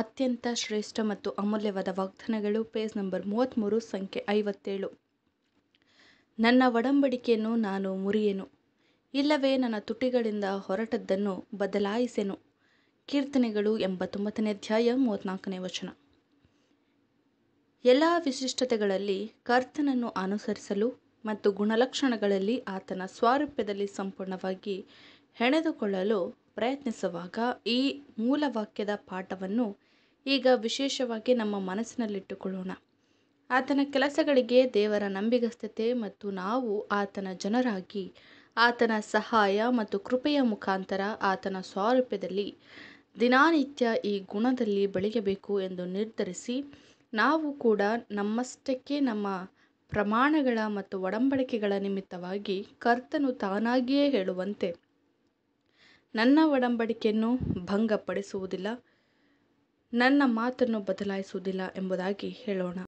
ಅತ್ಯಂತ ಶ್ರೇಷ್ಠ ಮತ್ತು ಅಮೂಲ್ಯವಾದ ವಾಗ್ದಾನಗಳು ಪೇಜ್ ನಂಬರ್ ಮೂವತ್ತ್ಮೂರು ಸಂಖ್ಯೆ ಐವತ್ತೇಳು ನನ್ನ ಒಡಂಬಡಿಕೆಯನ್ನು ನಾನು ಮುರಿಯೆನು ಇಲ್ಲವೇ ನನ್ನ ತುಟಿಗಳಿಂದ ಹೊರಟದ್ದನ್ನು ಬದಲಾಯಿಸೆನು ಕೀರ್ತನೆಗಳು ಎಂಬತ್ತೊಂಬತ್ತನೇ ಅಧ್ಯಾಯ ಮೂವತ್ತ್ನಾಲ್ಕನೇ ವಚನ ಎಲ್ಲ ವಿಶಿಷ್ಟತೆಗಳಲ್ಲಿ ಕರ್ತನನ್ನು ಅನುಸರಿಸಲು ಮತ್ತು ಗುಣಲಕ್ಷಣಗಳಲ್ಲಿ ಆತನ ಸ್ವಾರೂಪ್ಯದಲ್ಲಿ ಸಂಪೂರ್ಣವಾಗಿ ಹೆಣೆದುಕೊಳ್ಳಲು ಪ್ರಯತ್ನಿಸುವಾಗ ಈ ಮೂಲ ವಾಕ್ಯದ ಪಾಠವನ್ನು ಈಗ ವಿಶೇಷವಾಗಿ ನಮ್ಮ ಮನಸ್ಸಿನಲ್ಲಿಟ್ಟುಕೊಳ್ಳೋಣ ಆತನ ಕೆಲಸಗಳಿಗೆ ದೇವರ ನಂಬಿಗಸ್ತತೆ ಮತ್ತು ನಾವು ಆತನ ಜನರಾಗಿ ಆತನ ಸಹಾಯ ಮತ್ತು ಕೃಪೆಯ ಮುಖಾಂತರ ಆತನ ಸ್ವಾರೂಪ್ಯದಲ್ಲಿ ದಿನಾನಿತ್ಯ ಈ ಗುಣದಲ್ಲಿ ಬೆಳೆಯಬೇಕು ಎಂದು ನಿರ್ಧರಿಸಿ ನಾವು ಕೂಡ ನಮ್ಮಷ್ಟಕ್ಕೆ ನಮ್ಮ ಪ್ರಮಾಣಗಳ ಮತ್ತು ಒಡಂಬಡಿಕೆಗಳ ನಿಮಿತ್ತವಾಗಿ ಕರ್ತನು ತಾನಾಗಿಯೇ ಹೇಳುವಂತೆ ನನ್ನ ಒಡಂಬಡಿಕೆಯನ್ನು ಭಂಗಪಡಿಸುವುದಿಲ್ಲ ನನ್ನ ಮಾತನ್ನು ಬದಲಾಯಿಸುವುದಿಲ್ಲ ಎಂಬುದಾಗಿ ಹೇಳೋಣ